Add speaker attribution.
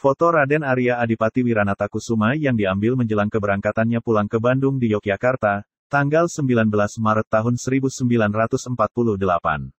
Speaker 1: Foto Raden Arya Adipati Wiranata Kusuma yang diambil menjelang keberangkatannya pulang ke Bandung di Yogyakarta, tanggal 19 Maret tahun 1948.